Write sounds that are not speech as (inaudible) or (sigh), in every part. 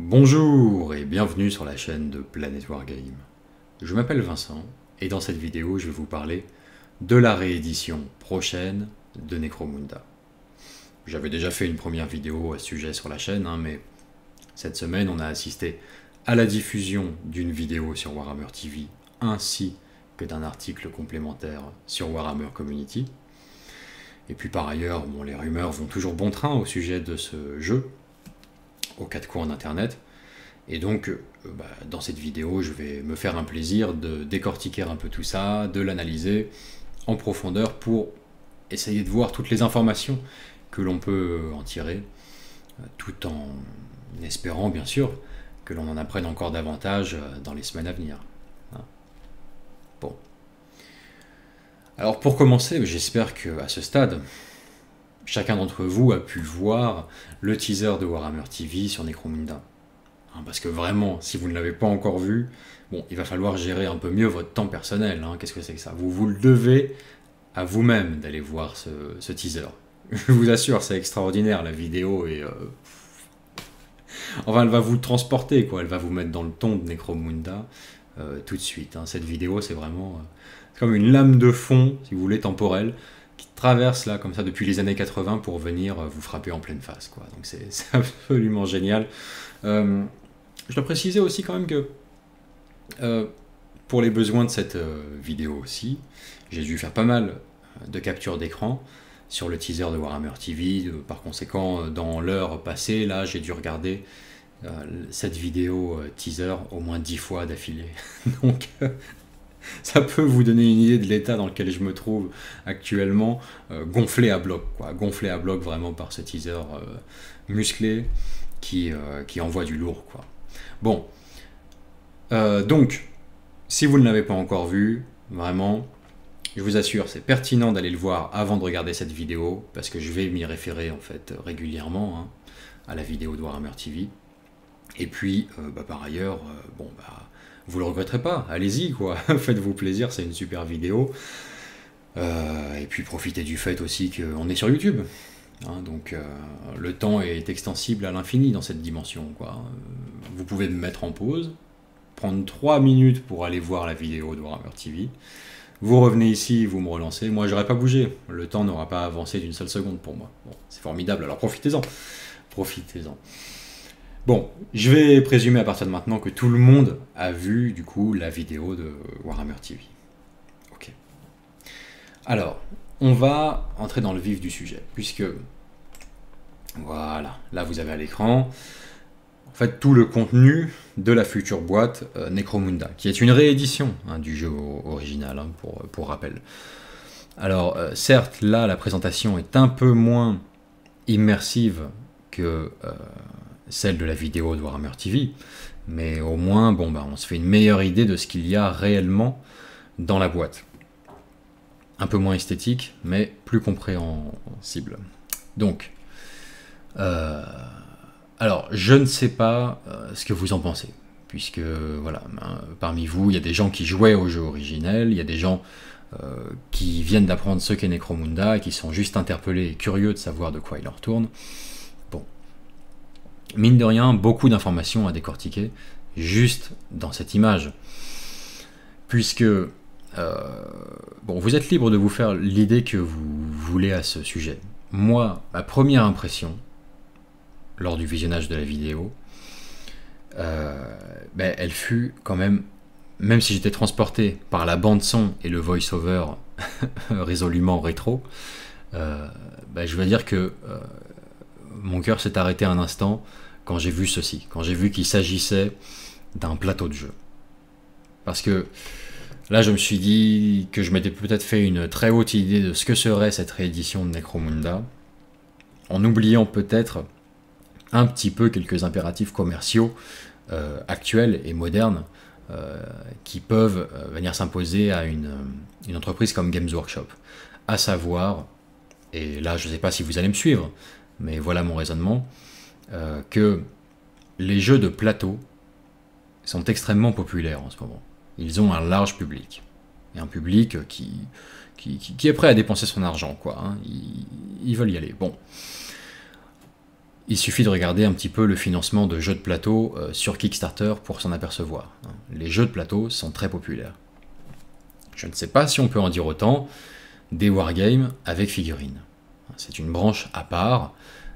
Bonjour et bienvenue sur la chaîne de Planet Wargame. Je m'appelle Vincent et dans cette vidéo je vais vous parler de la réédition prochaine de Necromunda. J'avais déjà fait une première vidéo à ce sujet sur la chaîne, hein, mais cette semaine on a assisté à la diffusion d'une vidéo sur Warhammer TV ainsi que d'un article complémentaire sur Warhammer Community. Et puis par ailleurs, bon, les rumeurs vont toujours bon train au sujet de ce jeu, aux cours en internet Et donc, euh, bah, dans cette vidéo, je vais me faire un plaisir de décortiquer un peu tout ça, de l'analyser en profondeur pour essayer de voir toutes les informations que l'on peut euh, en tirer, euh, tout en espérant, bien sûr, que l'on en apprenne encore davantage dans les semaines à venir. Hein. Bon. Alors pour commencer, j'espère que à ce stade, Chacun d'entre vous a pu voir le teaser de Warhammer TV sur Necromunda. Hein, parce que vraiment, si vous ne l'avez pas encore vu, bon, il va falloir gérer un peu mieux votre temps personnel. Hein. Qu'est-ce que c'est que ça Vous vous le devez à vous-même d'aller voir ce, teaser. (laughs) Je vous assure, c'est extraordinaire la vidéo et euh, enfin, elle va vous transporter quoi. Elle va vous mettre dans le ton de Necromunda euh, tout de suite. Hein. Cette vidéo, c'est vraiment euh, comme une lame de fond, si vous voulez, temporelle qui traverse là comme ça depuis les années 80 pour venir euh, vous frapper en pleine face. Quoi. Donc c'est (laughs) absolument génial. Euh, je dois préciser aussi quand même que euh, pour les besoins de cette vidéo aussi, j'ai dû faire pas mal de captures d'écran sur le teaser de Warhammer TV. Par conséquent, dans l'heure passée, là, j'ai dû regarder cette vidéo teaser au moins dix fois d'affilée. (laughs) Donc (laughs) ça peut vous donner une idée de l'état dans lequel je me trouve actuellement, euh, gonflé à bloc, quoi, gonflé à bloc vraiment par ce teaser euh, musclé euh, qui, envoie du lourd, quoi. Bon, donc, si vous ne l'avez pas encore vu, vraiment, je vous assure, c'est pertinent d'aller le voir avant de regarder cette vidéo, parce que je vais m'y référer en fait régulièrement hein, à la vidéo de Warhammer TV. Et puis, bah, par ailleurs, bon bah vous le regretterez pas. Allez-y, quoi. (laughs) Faites-vous plaisir, c'est une super vidéo. Euh, et puis profitez du fait aussi qu'on est sur YouTube. Hein. donc euh, le temps est extensible à l'infini dans cette dimension. Quoi. Vous pouvez me mettre en pause, prendre 3 minutes pour aller voir la vidéo de Warhammer TV. Vous revenez ici, vous me relancez. Moi, j'aurais pas bougé. Le temps n'aura pas avancé d'une seule seconde pour moi. c'est formidable, alors profitez-en. Profitez-en. Bon, je vais présumer à partir de maintenant que tout le monde a vu du coup la vidéo de Warhammer TV. Ok. Alors, on va entrer dans le vif du sujet, puisque voilà, là vous avez à l'écran en fait tout le contenu de la future boîte euh, Necromunda, qui est une réédition hein, du jeu original, hein, pour, pour, rappel. Alors euh, certes, là la présentation est un peu moins immersive que euh, celle de la vidéo de Warhammer TV, mais au moins, bon, bah, on se fait une meilleure idée de ce qu'il y a réellement dans la boîte. Un peu moins esthétique, mais plus compréhensible. Donc, euh, alors, je ne sais pas euh, ce que vous en pensez, puisque, voilà, ben, parmi vous, il y a des gens qui jouaient au jeu originel, il y a des gens euh, qui viennent d'apprendre ce qu'est Necromunda et qui sont juste interpellés et curieux de savoir de quoi il en retourne mine de rien, beaucoup d'informations à décortiquer juste dans cette image. Puisque, euh, bon, vous êtes libre de vous faire l'idée que vous voulez à ce sujet. Moi, ma première impression, lors du visionnage de la vidéo, euh, ben, elle fut quand même, même si j'étais transporté par la bande son et le voice-over (laughs) résolument rétro, euh, ben, je veux dire que mon cœur s'est arrêté un instant quand j'ai vu ceci, quand j'ai vu qu'il s'agissait d'un plateau de jeu. Parce que là, je me suis dit que je m'étais peut-être fait une très haute idée de ce que serait cette réédition de Necromunda, en oubliant peut-être un petit peu quelques impératifs commerciaux euh, actuels et modernes euh, qui peuvent euh, venir s'imposer à une, une entreprise comme Games Workshop. À savoir, et là je ne sais pas si vous allez me suivre, mais voilà mon raisonnement, euh, que les jeux de plateau sont extrêmement populaires en ce moment. Ils ont un large public. Et un public qui, qui, est prêt à dépenser son argent, quoi. Hein. Ils, veulent y aller. Bon. Il suffit de regarder un petit peu le financement de jeux de plateau euh, sur Kickstarter pour s'en apercevoir. Hein. Les jeux de plateau sont très populaires. Je ne sais pas si on peut en dire autant des wargames avec figurines. C'est une branche à part.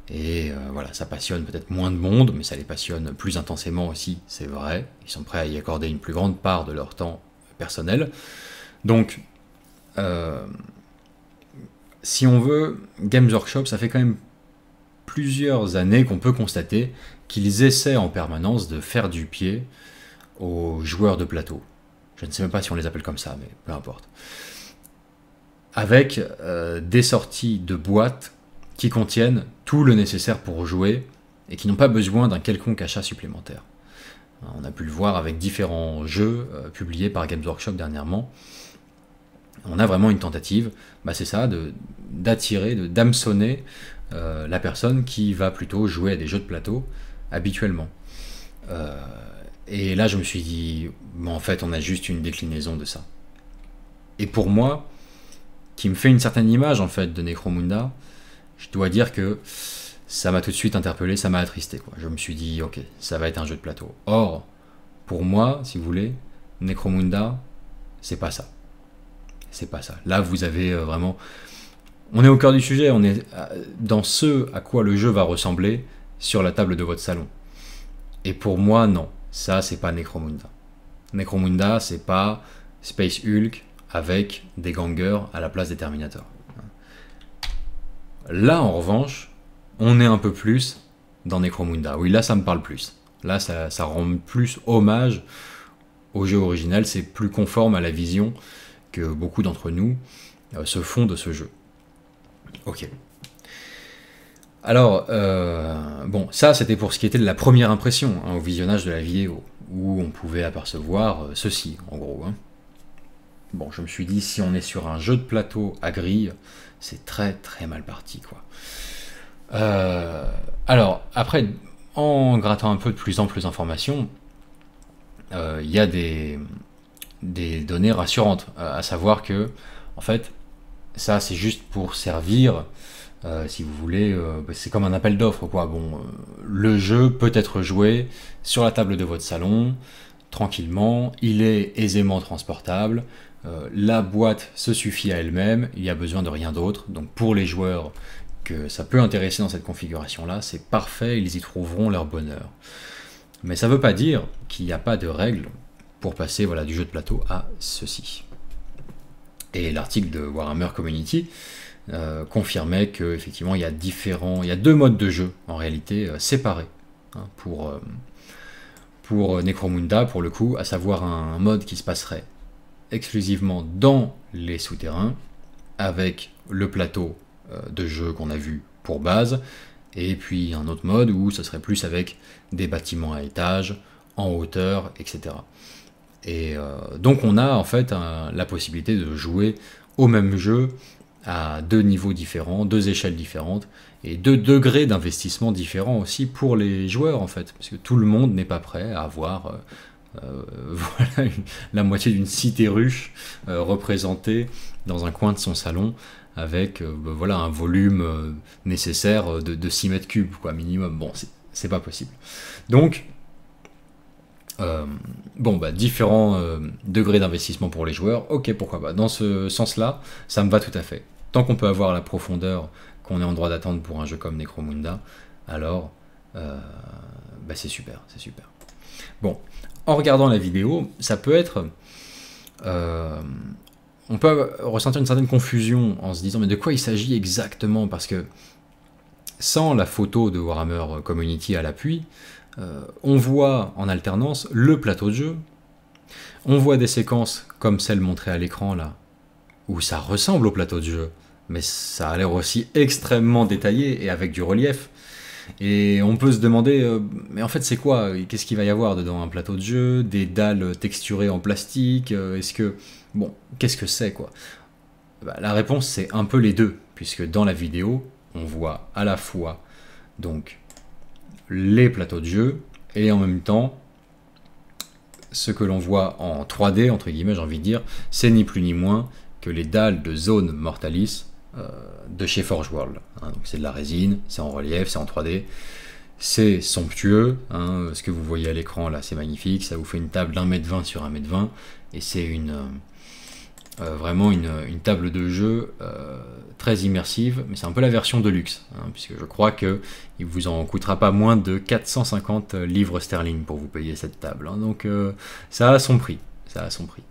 Et euh, voilà, ça passionne peut-être moins de monde, mais ça les passionne plus intensément aussi, c'est vrai. Ils sont prêts à y accorder une plus grande part de leur temps personnel. Donc, euh, si on veut, Games Workshop, ça fait quand même plusieurs années qu'on peut constater qu'ils essaient en permanence de faire du pied aux joueurs de plateau. Je ne sais même pas si on les appelle comme ça, mais peu importe avec euh, des sorties de boîtes qui contiennent tout le nécessaire pour jouer et qui n'ont pas besoin d'un quelconque achat supplémentaire. Euh, on a pu le voir avec différents jeux euh, publiés par Games Workshop dernièrement. On a vraiment une tentative, bah, c'est ça, d'attirer, de d'hameçonner la personne qui va plutôt jouer à des jeux de plateau habituellement. et là, je me suis dit, en fait, on a juste une déclinaison de ça. Et pour moi, me fait une certaine image en fait de Necromunda, je dois dire que ça m'a tout de suite interpellé, ça m'a attristé. Quoi. Je me suis dit, ok, ça va être un jeu de plateau. Or, pour moi, si vous voulez, Necromunda, c'est pas ça. C'est pas ça. Là, vous avez euh, vraiment. On est au cœur du sujet, on est euh, dans ce à quoi le jeu va ressembler sur la table de votre salon. Et pour moi, non. Ça, c'est pas Necromunda. Necromunda, c'est pas Space Hulk, avec des gangers à la place des Terminators. Là, en revanche, on est un peu plus dans Necromunda. Oui, là, ça me parle plus. Là, ça, rend plus hommage au jeu original. C'est plus conforme à la vision que beaucoup d'entre nous euh, se font de ce jeu. Ok. Alors, euh, bon, ça c'était pour ce qui était de la première impression hein, au visionnage de la vidéo, où on pouvait apercevoir euh, ceci, en gros. Hein. Bon, je me suis dit, si on est sur un jeu de plateau à grille, c'est très très mal parti, quoi. Euh, alors, après, en grattant un peu de plus en plus d'informations, euh, il y a des, données rassurantes, euh, à savoir que, en fait, ça c'est juste pour servir, si vous voulez, c'est comme un appel d'offres, quoi. Bon, le jeu peut être joué sur la table de votre salon, tranquillement, il est aisément transportable, euh, la boîte se suffit à elle-même, il n'y a besoin de rien d'autre. Donc pour les joueurs que ça peut intéresser dans cette configuration-là, c'est parfait, ils y trouveront leur bonheur. Mais ça ne veut pas dire qu'il n'y a pas de règles pour passer voilà, du jeu de plateau à ceci. Et l'article de Warhammer Community euh, confirmait qu'effectivement il y a différents, il y a deux modes de jeu en réalité euh, séparés hein, pour, Necromunda pour le coup, à savoir un mode qui se passerait exclusivement dans les souterrains, avec le plateau euh, de jeu qu'on a vu pour base, et puis un autre mode où ce serait plus avec des bâtiments à étage, en hauteur, etc. Et euh, donc on a en fait la possibilité de jouer au même jeu à deux niveaux différents, deux échelles différentes et deux degrés d'investissement différents aussi pour les joueurs en fait, parce que tout le monde n'est pas prêt à avoir euh, euh, (laughs) voilà la moitié d'une cité ruche euh, représentée dans un coin de son salon avec euh, ben voilà un volume nécessaire de, 6 mètres cubes quoi minimum bon c'est pas possible donc bon bah différents degrés d'investissement pour les joueurs ok pourquoi pas dans ce sens là ça me va tout à fait tant qu'on peut avoir la profondeur qu'on est en droit d'attendre pour un jeu comme Necromunda alors bah, c'est super c'est super Bon, en regardant la vidéo, ça peut être... Euh, on peut ressentir une certaine confusion en se disant mais de quoi il s'agit exactement Parce que sans la photo de Warhammer Community à l'appui, euh, on voit en alternance le plateau de jeu, on voit des séquences comme celle montrée à l'écran là, où ça ressemble au plateau de jeu, mais ça a l'air aussi extrêmement détaillé et avec du relief. Et on peut se demander, euh, mais en fait c'est quoi Qu'est-ce qu'il va y avoir dedans Un plateau de jeu Des dalles texturées en plastique euh, Est-ce que... Bon, qu'est-ce que c'est quoi bah, La réponse c'est un peu les deux, puisque dans la vidéo, on voit à la fois donc les plateaux de jeu et en même temps ce que l'on voit en 3D entre guillemets j'ai envie de dire c'est ni plus ni moins que les dalles de zone mortalis euh, de chez Forge World. Hein. c'est de la résine, c'est en relief, c'est en 3D. C'est somptueux, hein. ce que vous voyez à l'écran là, c'est magnifique. Ça vous fait une table d'un mètre 20 sur un mètre 20 et c'est une euh, euh, vraiment une, table de jeu très immersive, mais c'est un peu la version de luxe, hein, puisque je crois que il vous en coûtera pas moins de 450 livres sterling pour vous payer cette table. donc ça a son prix, ça a son prix.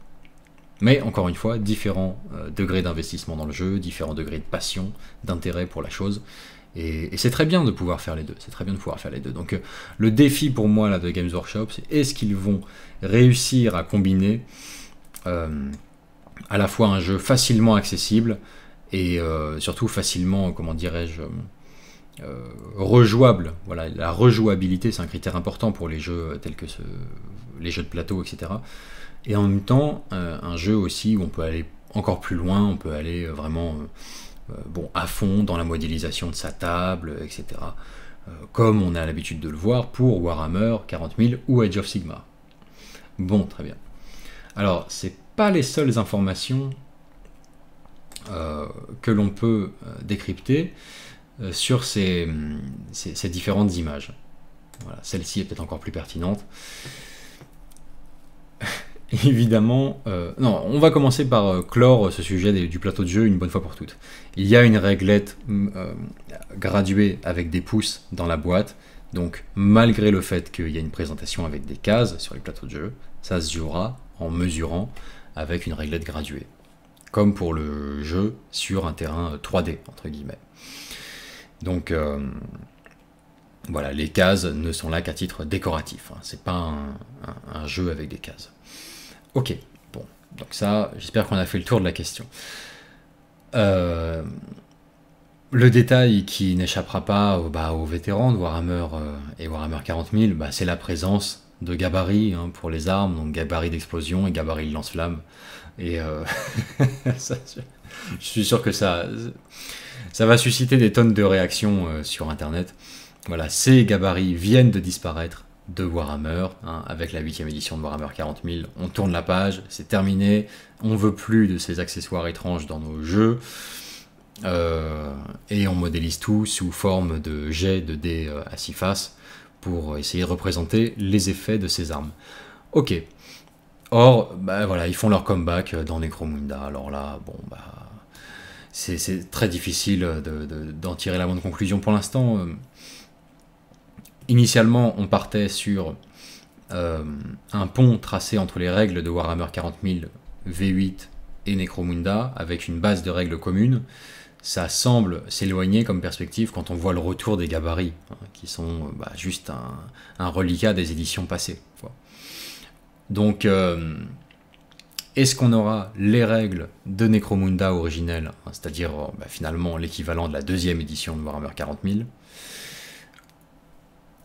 Mais encore une fois, différents euh, degrés d'investissement dans le jeu, différents degrés de passion, d'intérêt pour la chose. Et, c'est très bien de pouvoir faire les deux. C'est très bien de pouvoir faire les deux. Donc euh, le défi pour moi là de Games Workshop, c'est est-ce qu'ils vont réussir à combiner euh, à la fois un jeu facilement accessible et surtout facilement, comment dirais-je, rejouable. Voilà, la rejouabilité c'est un critère important pour les jeux tels que les jeux de plateau, etc et en même temps euh, un jeu aussi où on peut aller encore plus loin, on peut aller euh, vraiment euh, bon, à fond dans la modélisation de sa table, etc. comme on a l'habitude de le voir pour Warhammer 40 ou Age of Sigma. Bon, très bien. Alors, c'est pas les seules informations que l'on peut décrypter sur ces, ces différentes images. Voilà, celle-ci est peut-être encore plus pertinente. (laughs) Évidemment, euh, non, on va commencer par euh, clore ce sujet du plateau de jeu une bonne fois pour toutes. Il y a une réglette mm, euh, graduée avec des pouces dans la boîte, donc malgré le fait qu'il y a une présentation avec des cases sur les plateaux de jeu, ça se jouera en mesurant avec une réglette graduée, comme pour le jeu sur un terrain 3D, entre guillemets. Donc voilà, les cases ne sont là qu'à titre décoratif, hein. c'est pas un jeu avec des cases. Ok, bon, donc ça, j'espère qu'on a fait le tour de la question. Euh, le détail qui n'échappera pas bah, aux, vétérans de Warhammer euh, et Warhammer 40 000, bah, c'est la présence de gabarits hein, pour les armes, donc gabarit d'explosion et gabarit de lance-flamme. Et euh, (laughs) je suis sûr que ça, ça va susciter des tonnes de réactions sur Internet. Voilà, ces gabarits viennent de disparaître de Warhammer. Hein. avec la 8 édition de Warhammer 40 000, on tourne la page, c'est terminé. On veut plus de ces accessoires étranges dans nos jeux. Euh, et on modélise tout sous forme de jets de dés euh, à six faces pour essayer de représenter les effets de ces armes. Ok. Or, bah, voilà, ils font leur comeback dans Necromunda. Alors là, bon bah, c'est très difficile d'en tirer la bonne conclusion pour l'instant. Euh, Initialement, on partait sur euh, un pont tracé entre les règles de Warhammer 40000 V8 et Necromunda avec une base de règles communes. Ça semble s'éloigner comme perspective quand on voit le retour des gabarits, hein, qui sont euh, bah, juste un, reliquat des éditions passées. Donc, euh, est-ce qu'on aura les règles de Necromunda originelles, hein, c'est-à-dire bah, finalement l'équivalent de la deuxième édition de Warhammer 40000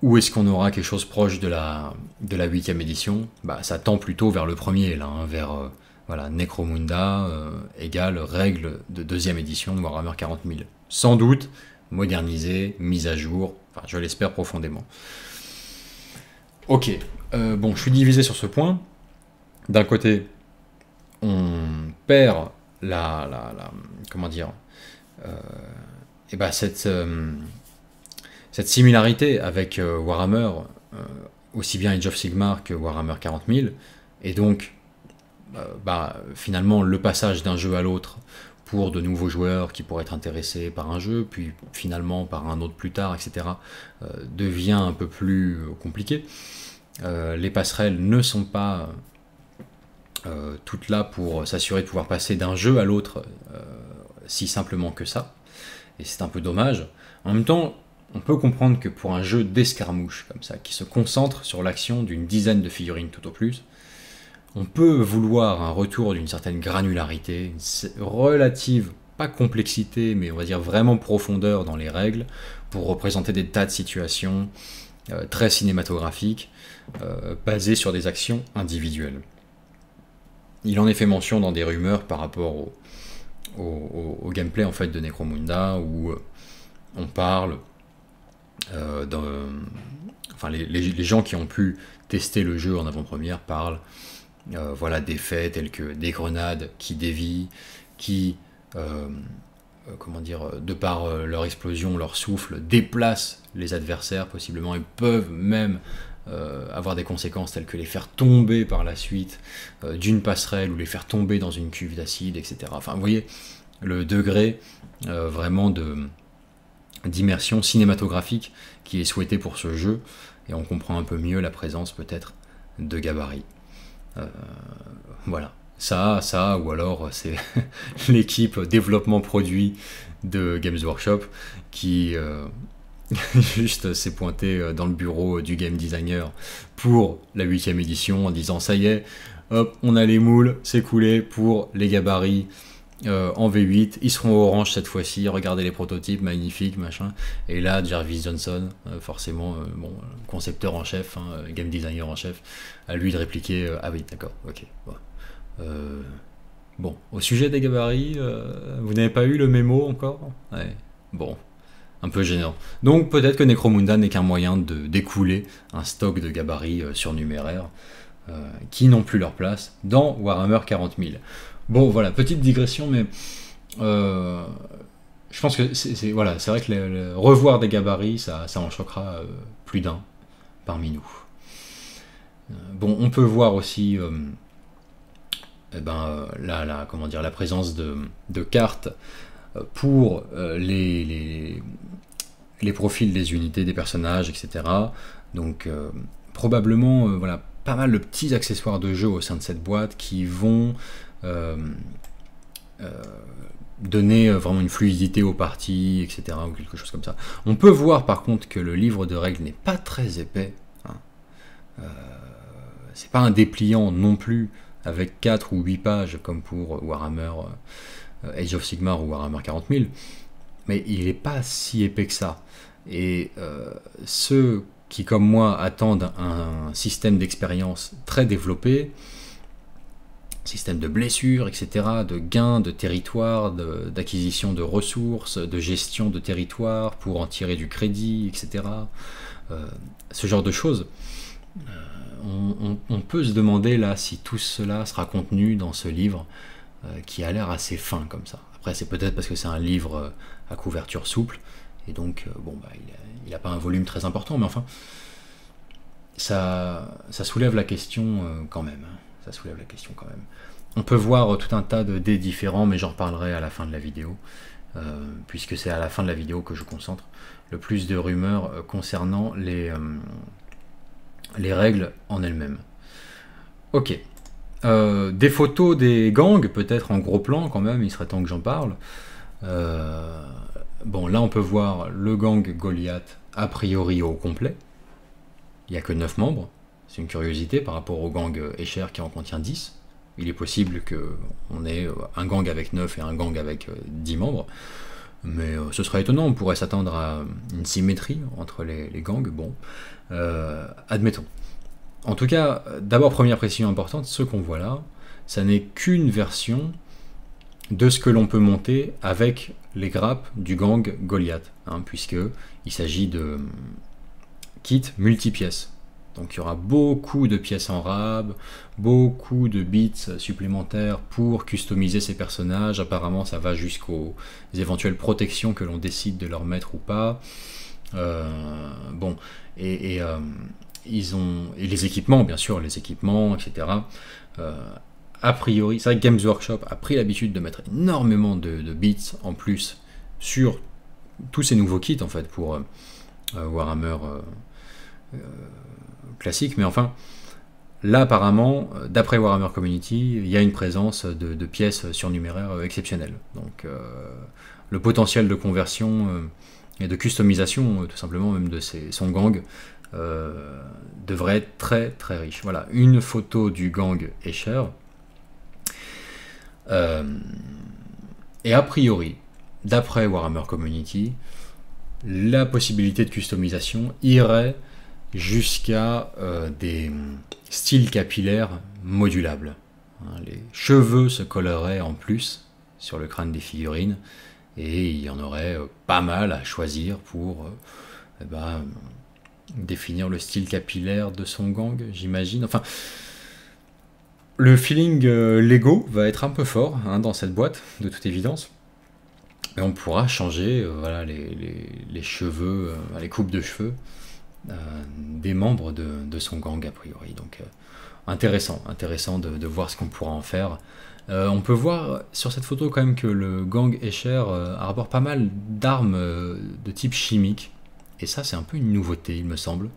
ou est-ce qu'on aura quelque chose proche de la, de la édition bah, Ça tend plutôt vers le premier, là, hein, vers euh, voilà, Necromunda euh, égale règle de deuxième édition de Warhammer 40 000. Sans doute modernisé, mis à jour, je l'espère profondément. Ok, euh, bon, je suis divisé sur ce point. D'un côté, on perd la, comment dire, euh, et eh ben cette, cette similarité avec euh, Warhammer, euh, aussi bien Age of Sigmar que Warhammer 40 et donc euh, bah, finalement le passage d'un jeu à l'autre pour de nouveaux joueurs qui pourraient être intéressés par un jeu, puis finalement par un autre plus tard, etc., devient un peu plus compliqué. les passerelles ne sont pas toutes là pour s'assurer de pouvoir passer d'un jeu à l'autre si simplement que ça, et c'est un peu dommage. En même temps, on peut comprendre que pour un jeu d'escarmouche comme ça, qui se concentre sur l'action d'une dizaine de figurines tout au plus, on peut vouloir un retour d'une certaine granularité, relative, pas complexité, mais on va dire vraiment profondeur dans les règles, pour représenter des tas de situations euh, très cinématographiques, euh, basées sur des actions individuelles. Il en est fait mention dans des rumeurs par rapport au, au gameplay en fait de Necromunda, où euh, on parle euh, enfin, les, gens qui ont pu tester le jeu en avant-première parlent euh, voilà, des faits tels que des grenades qui dévient, qui euh, comment dire, de par leur explosion, leur souffle, déplacent les adversaires possiblement et peuvent même avoir des conséquences telles que les faire tomber par la suite d'une passerelle ou les faire tomber dans une cuve d'acide, etc. Enfin, vous voyez le degré vraiment de, d'immersion cinématographique qui est souhaitée pour ce jeu, et on comprend un peu mieux la présence peut-être de gabarit. Euh, voilà, ça, ça, ou alors c'est (laughs) l'équipe développement produit de Games Workshop qui euh, (laughs) juste s'est pointé euh, dans le bureau du game designer pour la huitième édition en disant ça y est, hop, on a les moules, c'est coulé pour les gabarits. Euh, en V8, ils seront orange cette fois-ci, regardez les prototypes, magnifiques machin. Et là, Jarvis Johnson, euh, forcément, euh, bon, concepteur en chef, hein, game designer en chef, à lui de répliquer, ah oui, d'accord, ok. Bon. au sujet des gabarits, vous n'avez pas eu le mémo encore ouais. Bon, un peu gênant. Donc peut-être que Necromunda n'est qu'un moyen de découler un stock de gabarits surnuméraires qui n'ont plus leur place dans Warhammer 40 Bon, voilà, petite digression, mais euh, je pense que c'est voilà, c'est vrai que le, revoir des gabarits, ça, en choquera euh, plus d'un parmi nous. Euh, bon, on peut voir aussi, eh ben, la, là comment dire, la présence de, cartes pour les, les, les, profils des unités, des personnages, etc. Donc, probablement, voilà, pas mal de petits accessoires de jeu au sein de cette boîte qui vont euh, euh, donner euh, vraiment une fluidité aux parties, etc. ou quelque chose comme ça. On peut voir par contre que le livre de règles n'est pas très épais. Hein. c'est pas un dépliant non plus avec 4 ou 8 pages comme pour Warhammer Age of Sigmar ou Warhammer 40000, mais il n'est pas si épais que ça. Et ceux qui, comme moi, attendent un système d'expérience très développé, système de blessures, etc., de gains de territoire, d'acquisition de, ressources, de gestion de territoire pour en tirer du crédit, etc. Euh, ce genre de choses. Euh, on, peut se demander là si tout cela sera contenu dans ce livre euh, qui a l'air assez fin comme ça. Après, c'est peut-être parce que c'est un livre à couverture souple et donc bon, bah, il n'a pas un volume très important, mais enfin, ça, ça soulève la question quand même. Hein ça soulève la question quand même. On peut voir tout un tas de dés différents, mais j'en reparlerai à la fin de la vidéo, euh, puisque c'est à la fin de la vidéo que je concentre le plus de rumeurs euh, concernant les, euh, les règles en elles-mêmes. Ok. des photos des gangs, peut-être en gros plan quand même, il serait temps que j'en parle. bon, là on peut voir le gang Goliath a priori au complet. Il n'y a que 9 membres. C'est une curiosité par rapport au gang Escher qui en contient 10. Il est possible qu'on ait euh, un gang avec 9 et un gang avec 10 euh, membres. Mais euh, ce serait étonnant, on pourrait s'attendre à une symétrie entre les, gangs. Bon, admettons. En tout cas, d'abord, première précision importante, ce qu'on voit là, ça n'est qu'une version de ce que l'on peut monter avec les grappes du gang Goliath, Puisqu'il hein, puisque il s'agit de kits multipièces. Donc il y aura beaucoup de pièces en rab, beaucoup de bits supplémentaires pour customiser ces personnages. Apparemment ça va jusqu'aux éventuelles protections que l'on décide de leur mettre ou pas. Euh, bon, et, euh, ils ont les équipements, bien sûr, les équipements, etc. Euh, a priori, c'est vrai que Games Workshop a pris l'habitude de mettre énormément de, de, bits en plus sur tous ces nouveaux kits en fait pour Warhammer classique, mais enfin, là apparemment, d'après Warhammer Community, il y a une présence de, pièces surnuméraires euh, exceptionnelles. Donc euh, le potentiel de conversion euh, et de customisation, tout simplement, même de son gang, devrait être très très riche. Voilà, une photo du gang Escher. et a priori, d'après Warhammer Community, la possibilité de customisation irait jusqu'à euh, des styles capillaires modulables. Hein, les cheveux se coloreraient en plus sur le crâne des figurines et il y en aurait euh, pas mal à choisir pour euh, eh ben, définir le style capillaire de son gang, j'imagine. Enfin, le feeling Lego va être un peu fort hein, dans cette boîte, de toute évidence. Et on pourra changer voilà, les, cheveux, les coupes de cheveux euh, des membres de, son gang a priori. Donc euh, intéressant, intéressant de, voir ce qu'on pourra en faire. Euh, on peut voir sur cette photo quand même que le gang Escher arbore pas mal d'armes de type chimique. Et ça, c'est un peu une nouveauté, il me semble.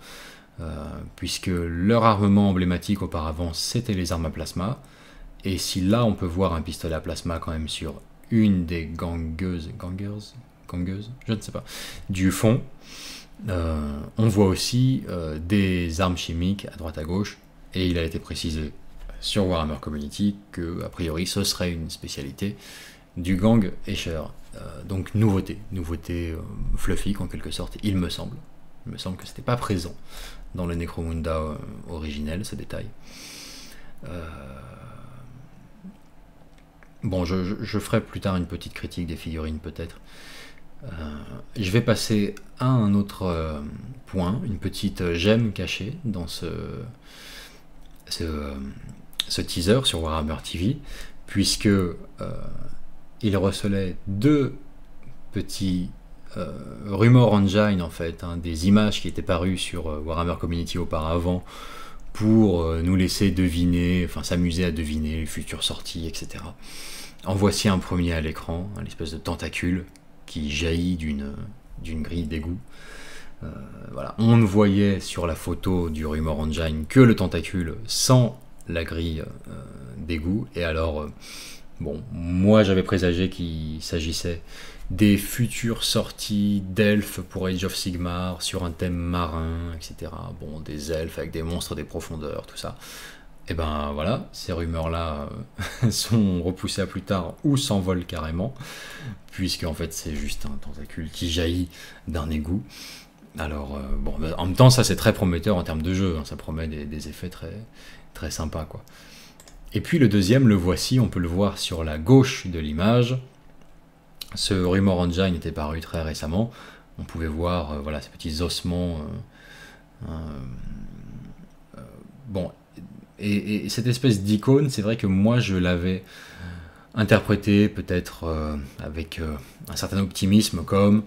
puisque leur armement emblématique auparavant, c'était les armes à plasma. Et si là, on peut voir un pistolet à plasma quand même sur une des gangueuses, gangueuses, gangueuses, je ne sais pas, du fond, euh, on voit aussi euh, des armes chimiques à droite à gauche, et il a été précisé sur Warhammer Community que, a priori, ce serait une spécialité du gang Escher. Euh, donc, nouveauté, nouveauté fluffy en quelque sorte, il me semble. Il me semble que c'était pas présent dans le Necromunda originel, ce détail. Bon, je, ferai plus tard une petite critique des figurines peut-être. Euh, je vais passer à un autre euh, point, une petite euh, gemme cachée dans ce, teaser sur Warhammer TV, puisque il recelait deux petits euh, rumors engine en fait, hein, des images qui étaient parues sur Warhammer Community auparavant pour nous laisser deviner, enfin s'amuser à deviner les futures sorties, etc. En voici un premier à l'écran, l'espèce de tentacule qui jaillit d'une grille d'égout. Euh, voilà. On ne voyait sur la photo du Rumor Engine que le tentacule sans la grille euh, d'égout. Et alors, euh, bon, moi j'avais présagé qu'il s'agissait des futures sorties d'elfes pour Age of Sigmar sur un thème marin, etc. Bon, des elfes avec des monstres des profondeurs, tout ça et eh ben voilà, ces rumeurs-là euh, (laughs) sont repoussées à plus tard ou s'envolent carrément, puisque en fait c'est juste un tentacule qui jaillit d'un égout. Alors, euh, bon, bah, en même temps, ça c'est très prometteur en termes de jeu, hein. ça promet des, effets très, très sympas, quoi. Et puis le deuxième, le voici, on peut le voir sur la gauche de l'image. Ce Rumor Engine était paru très récemment. On pouvait voir euh, voilà, ces petits ossements. Hein, bon, et, cette espèce d'icône, c'est vrai que moi je l'avais interprété peut-être euh, avec euh, un certain optimisme comme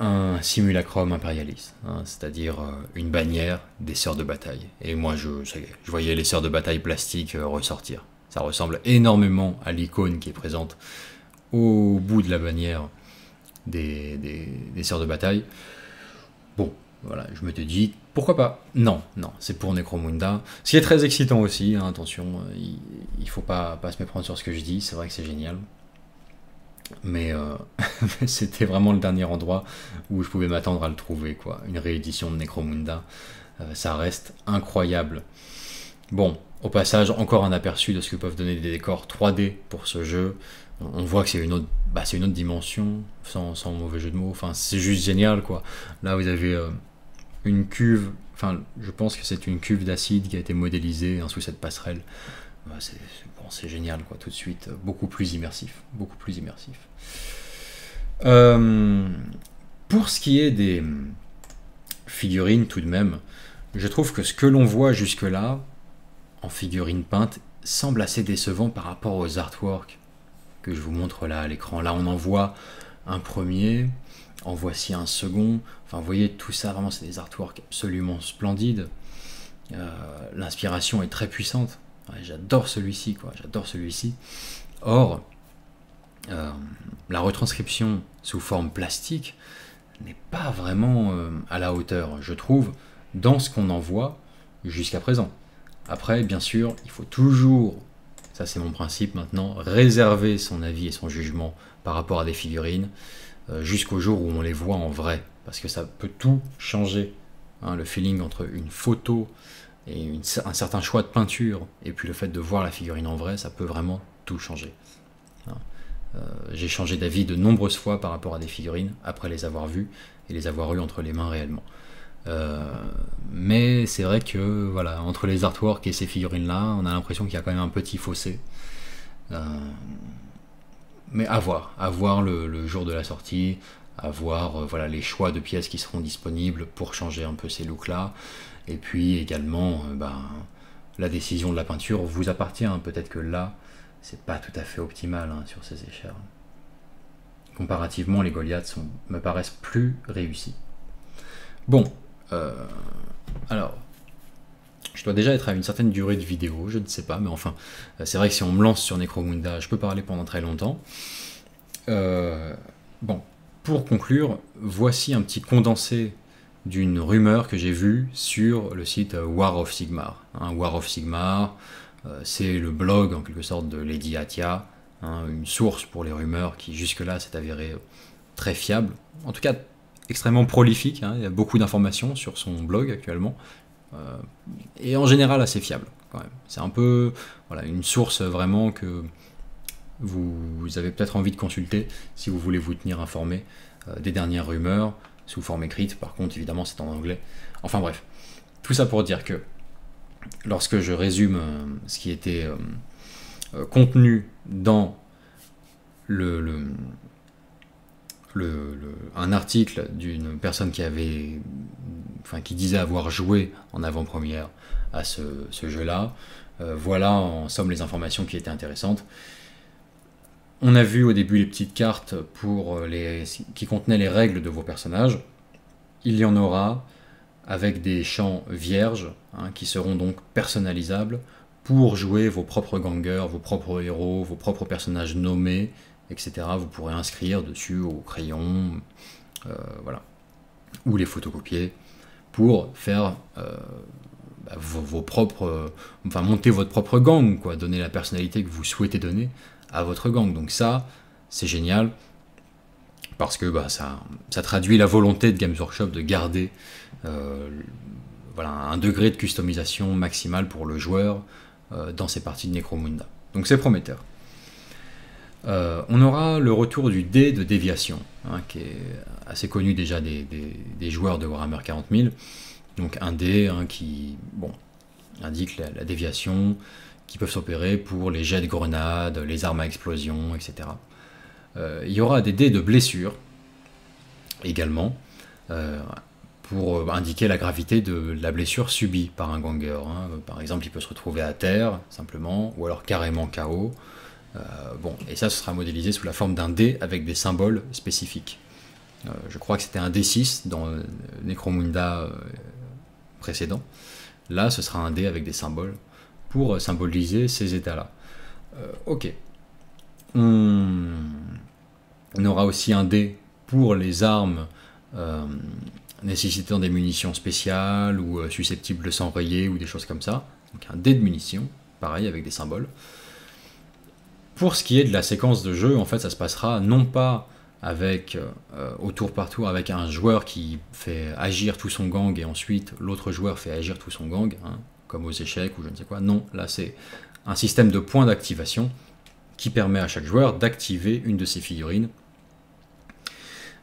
un simulacrum impérialiste, hein, c'est-à-dire euh, une bannière des sœurs de bataille. Et moi, je, je voyais les sœurs de bataille plastiques ressortir. Ça ressemble énormément à l'icône qui est présente au bout de la bannière des, sœurs de bataille. Bon, voilà, je me te dis pourquoi pas Non, non, c'est pour Necromunda. Ce qui est très excitant aussi, hein, attention, euh, il, faut pas, pas se méprendre sur ce que je dis, c'est vrai que c'est génial. Euh, (laughs) mais c'était vraiment le dernier endroit où je pouvais m'attendre à le trouver, quoi. Une réédition de Necromunda, euh, ça reste incroyable. Bon, au passage, encore un aperçu de ce que peuvent donner des décors 3D pour ce jeu. On voit que c'est une autre, bah, une autre dimension, sans, mauvais jeu de mots. Enfin, c'est juste génial, quoi. Là, vous avez une cuve, enfin je pense que c'est une cuve d'acide qui a été modélisée sous cette passerelle. c'est bon, génial quoi, tout de suite, euh, beaucoup plus immersif, beaucoup plus immersif. Euh, pour ce qui est des figurines tout de même, je trouve que ce que l'on voit jusque-là en figurines peintes semble assez décevant par rapport aux artworks que je vous montre là à l'écran. Là on en voit un premier, en voici un second. Enfin, vous voyez, tout ça, vraiment, c'est des artworks absolument splendides. Euh, l'inspiration est très puissante. j'adore celui-ci, quoi. J'adore celui-ci. Or, euh, la retranscription sous forme plastique n'est pas vraiment euh, à la hauteur, je trouve, dans ce qu'on en voit jusqu'à présent. Après, bien sûr, il faut toujours, ça c'est mon principe maintenant, réserver son avis et son jugement par rapport à des figurines. Euh, jusqu'au jour où on les voit en vrai, parce que ça peut tout changer. Hein, le feeling entre une photo et un certain choix de peinture, et puis le fait de voir la figurine en vrai, ça peut vraiment tout changer. Hein. Euh, j'ai changé d'avis de nombreuses fois par rapport à des figurines après les avoir vues et les avoir eues entre les mains réellement. Euh, mais c'est vrai que voilà, entre les artworks et ces figurines là, on a l'impression qu'il y a quand même un petit fossé mais à voir, à voir le, jour de la sortie, à voir euh, voilà, les choix de pièces qui seront disponibles pour changer un peu ces looks-là. Et puis également, euh, ben, la décision de la peinture vous appartient. Hein. Peut-être que là, c'est pas tout à fait optimal hein, sur ces échelles. Comparativement, les Goliaths me paraissent plus réussis. Bon, euh, alors, je dois déjà être à une certaine durée de vidéo, je ne sais pas, mais enfin, euh, c'est vrai que si on me lance sur Necromunda, je peux parler pendant très longtemps. Euh, bon, pour conclure, voici un petit condensé d'une rumeur que j'ai vue sur le site euh, War of Sigmar. Hein, War of Sigmar, c'est le blog en quelque sorte de Lady Atia, hein, une source pour les rumeurs qui jusque-là s'est avérée très fiable, en tout cas extrêmement prolifique, hein, il y a beaucoup d'informations sur son blog actuellement, euh, et en général assez fiable quand même. C'est un peu voilà, une source vraiment que vous avez peut-être envie de consulter si vous voulez vous tenir informé euh, des dernières rumeurs sous forme écrite. Par contre, évidemment, c'est en anglais. Enfin bref, tout ça pour dire que lorsque je résume euh, ce qui était contenu dans le, un article d'une personne qui avait, qui disait avoir joué en avant-première à ce, jeu-là. Euh, voilà en somme les informations qui étaient intéressantes. On a vu au début les petites cartes pour euh, les, qui contenaient les règles de vos personnages. Il y en aura avec des champs vierges hein, qui seront donc personnalisables pour jouer vos propres gangers, vos propres héros, vos propres personnages nommés, etc. Vous pourrez inscrire dessus au crayon, euh, voilà, ou les photocopier pour faire euh, bah, vos, propres, enfin monter votre propre gang, quoi, donner la personnalité que vous souhaitez donner à votre gang. Donc ça, c'est génial parce que bah, ça, ça traduit la volonté de Games Workshop de garder euh, voilà, un degré de customisation maximale pour le joueur dans ces parties de Necromunda. Donc c'est prometteur. Euh, on aura le retour du dé de déviation, hein, qui est assez connu déjà des, joueurs de Warhammer 40 000. Donc un dé hein, qui indique la, déviation qui peuvent s'opérer pour les jets de grenades, les armes à explosion, etc. Euh, il y aura des dés de blessure également euh, pour indiquer la gravité de la blessure subie par un ganger. Hein. Par exemple, il peut se retrouver à terre simplement, ou alors carrément KO. Euh, bon, et ça, ce sera modélisé sous la forme d'un dé avec des symboles spécifiques. Euh, je crois que c'était un D6 dans Necromunda euh, précédent. Là, ce sera un dé avec des symboles pour symboliser ces états-là. ok. On... aura aussi un dé pour les armes nécessitant des munitions spéciales ou susceptibles de s'enrayer ou des choses comme ça. Donc un dé de munitions, pareil avec des symboles. Pour ce qui est de la séquence de jeu, en fait, ça se passera non pas avec euh, au tour par tour avec un joueur qui fait agir tout son gang et ensuite l'autre joueur fait agir tout son gang, hein, comme aux échecs ou je ne sais quoi. Non, là c'est un système de points d'activation qui permet à chaque joueur d'activer une de ses figurines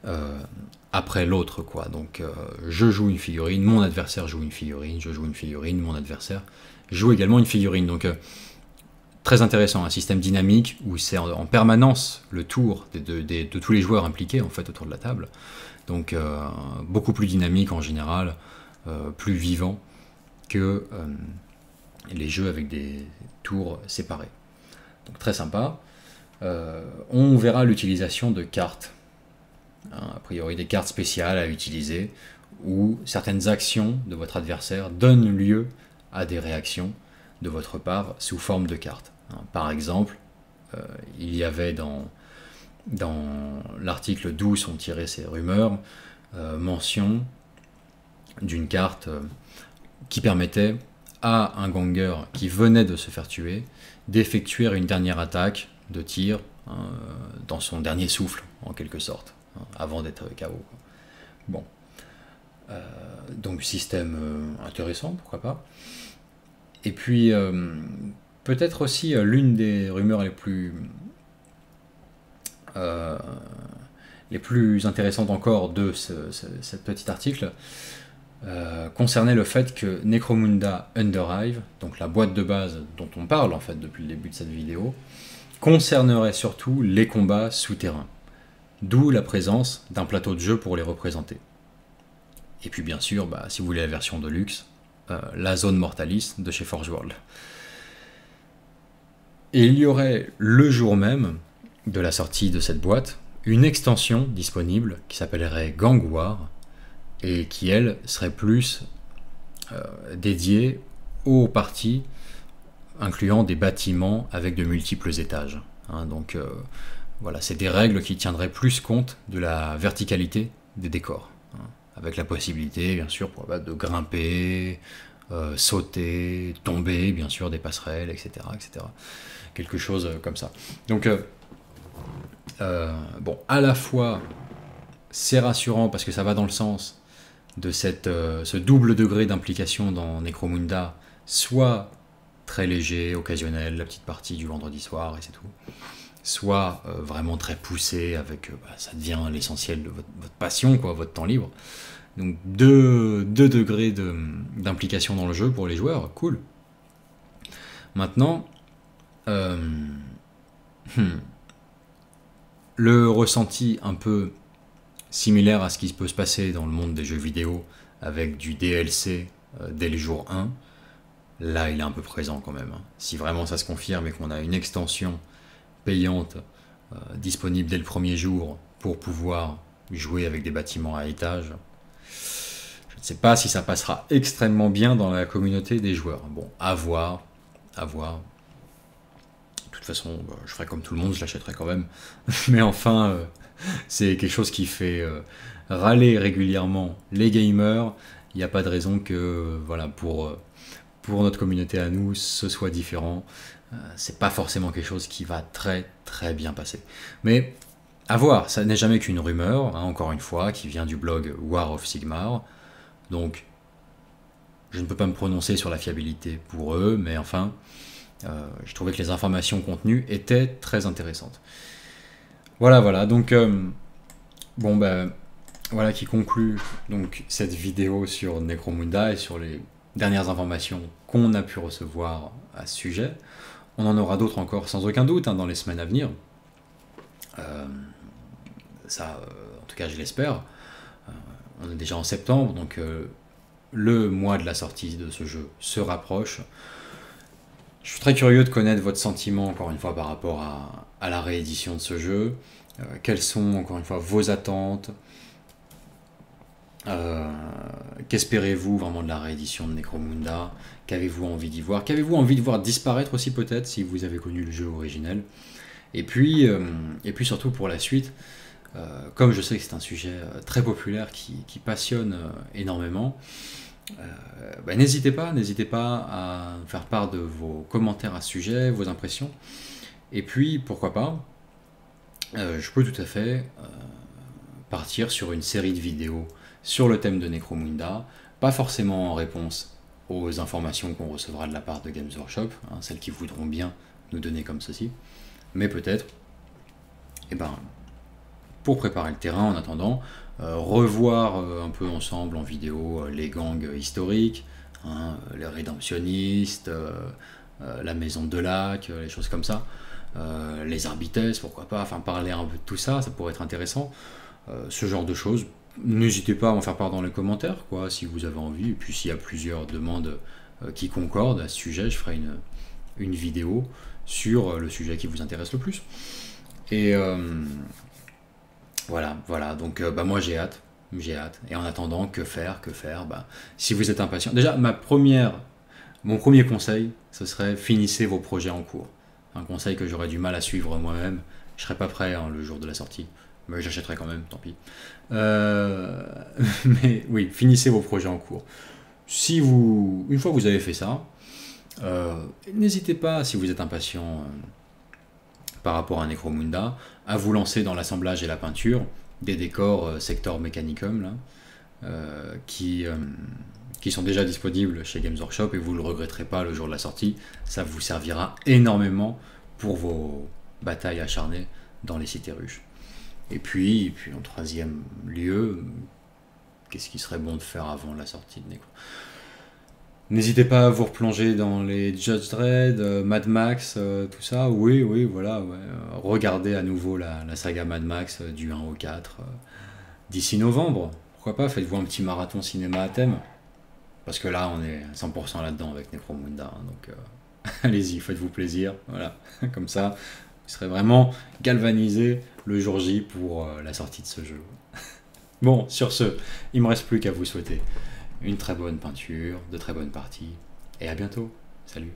euh, après l'autre quoi. Donc euh, je joue une figurine, mon adversaire joue une figurine, je joue une figurine, mon adversaire joue également une figurine. Donc très intéressant, un système dynamique où c'est en, permanence le tour de, tous les joueurs impliqués en fait autour de la table. Donc euh, beaucoup plus dynamique en général, euh, plus vivant que euh, les jeux avec des tours séparés. Donc très sympa. on verra l'utilisation de cartes, hein, a priori des cartes spéciales à utiliser où certaines actions de votre adversaire donnent lieu à des réactions de votre part sous forme de carte. Hein, par exemple, euh, il y avait dans, l'article d'où sont tirées ces rumeurs euh, mention d'une carte euh, qui permettait à un ganger qui venait de se faire tuer d'effectuer une dernière attaque de tir hein, dans son dernier souffle en quelque sorte hein, avant d'être KO. Bon, donc système intéressant pourquoi pas. Et puis, euh, peut-être aussi euh, l'une des rumeurs les plus, euh, les plus intéressantes encore de ce, petit article concernait le fait que Necromunda Underhive, donc la boîte de base dont on parle en fait depuis le début de cette vidéo, concernerait surtout les combats souterrains, d'où la présence d'un plateau de jeu pour les représenter. Et puis bien sûr, bah, si vous voulez la version de luxe, euh, la zone Mortalis de chez Forge World. Et il y aurait le jour même de la sortie de cette boîte une extension disponible qui s'appellerait Gang War et qui elle serait plus euh, dédiée aux parties incluant des bâtiments avec de multiples étages. Hein. donc euh, voilà, c'est des règles qui tiendraient plus compte de la verticalité des décors avec la possibilité, bien sûr, bah, de grimper, euh, sauter, tomber, bien sûr, des passerelles, etc., etc. Quelque chose euh, comme ça. Donc, euh, bon, à la fois, c'est rassurant parce que ça va dans le sens de cette, ce double degré d'implication dans Necromunda, soit très léger, occasionnel, la petite partie du vendredi soir, et c'est tout soit euh, vraiment très poussé avec, euh, bah, ça devient l'essentiel de votre, passion, quoi, votre temps libre. Donc deux, degrés d'implication dans le jeu pour les joueurs, cool. Maintenant, euh, hmm. le ressenti un peu similaire à ce qui peut se passer dans le monde des jeux vidéo avec du DLC dès le jour 1, là il est un peu présent quand même. Hein. Si vraiment ça se confirme et qu'on a une extension euh, disponible dès le premier jour pour pouvoir jouer avec des bâtiments à étage. Je ne sais pas si ça passera extrêmement bien dans la communauté des joueurs. Bon, à voir, à voir. De toute façon, bah, je ferai comme tout le monde, je l'achèterai quand même. (laughs) Mais enfin, euh, c'est quelque chose qui fait euh, râler régulièrement les gamers. Il n'y a pas de raison que, voilà, pour, pour notre communauté à nous, ce soit différent. Euh, c'est pas forcément quelque chose qui va très très bien passer. Mais à voir, ça n'est jamais qu'une rumeur, hein, encore une fois, qui vient du blog War of Sigmar. Donc, je ne peux pas me prononcer sur la fiabilité pour eux, mais enfin, euh, je trouvais que les informations contenues étaient très intéressantes. Voilà, voilà, donc, euh, bon, ben, voilà qui conclut donc cette vidéo sur Necromunda et sur les dernières informations qu'on a pu recevoir à ce sujet. On en aura d'autres encore, sans aucun doute, hein, dans les semaines à venir. Euh, ça, euh, en tout cas, je l'espère. Euh, on est déjà en septembre, donc le mois de la sortie de ce jeu se rapproche. Je suis très curieux de connaître votre sentiment, encore une fois, par rapport à, à la réédition de ce jeu. quelles sont, encore une fois, vos attentes euh, qu'espérez-vous vraiment de la réédition de Necromunda Qu'avez-vous envie d'y voir Qu'avez-vous envie de voir disparaître aussi peut-être si vous avez connu le jeu originel et puis, euh, et puis surtout pour la suite, euh, comme je sais que c'est un sujet très populaire qui, passionne énormément, bah, n'hésitez pas, n'hésitez pas à faire part de vos commentaires à ce sujet, vos impressions. Et puis, pourquoi pas, je peux tout à fait partir sur une série de vidéos sur le thème de Necromunda, pas forcément en réponse aux informations qu'on recevra de la part de Games Workshop, hein, celles qui voudront bien nous donner comme ceci, mais peut-être, et eh ben, pour préparer le terrain en attendant, euh, revoir euh, un peu ensemble en vidéo euh, les gangs historiques, hein, les rédemptionnistes, la maison de lac, les choses comme ça, les arbitesses, pourquoi pas, enfin parler un peu de tout ça, ça pourrait être intéressant. ce genre de choses N'hésitez pas à en faire part dans les commentaires, quoi, si vous avez envie. Et puis s'il y a plusieurs demandes euh, qui concordent à ce sujet, je ferai une, une vidéo sur euh, le sujet qui vous intéresse le plus. Et euh, voilà, voilà. Donc bah, moi j'ai hâte, j'ai hâte. Et en attendant, que faire, que faire bah, Si vous êtes impatient. Déjà, ma première, mon premier conseil, ce serait finissez vos projets en cours. Un conseil que j'aurais du mal à suivre moi-même. Je serais pas prêt hein, le jour de la sortie mais j'achèterai quand même, tant pis. Euh, (laughs) mais oui, finissez vos projets en cours. Si vous, une fois que vous avez fait ça, euh, n'hésitez pas, si vous êtes impatient euh, par rapport à Necromunda, à vous lancer dans l'assemblage et la peinture des décors sector Mechanicum, qui, qui sont déjà disponibles chez Games Workshop et vous ne le regretterez pas le jour de la sortie. Ça vous servira énormément pour vos batailles acharnées dans les cités ruches. Et puis, puis en troisième lieu, qu'est-ce qui serait bon de faire avant la sortie de Necro N'hésitez pas à vous replonger dans les Judge Dredd, euh, Mad Max, euh, tout ça. Oui, oui, voilà. Euh, regardez à nouveau la, saga Mad Max du 1 au 4 d'ici novembre. Pourquoi pas Faites-vous un petit marathon cinéma à thème. Parce que là, on est 100% là-dedans avec Necromunda. Hein, donc (laughs) allez-y, faites-vous plaisir. Voilà. (laughs) Comme ça, vous serez vraiment galvanisé le jour J pour euh, la sortie de ce jeu. (laughs) bon, sur ce, il me reste plus qu'à vous souhaiter une très bonne peinture, de très bonnes parties, et à bientôt. Salut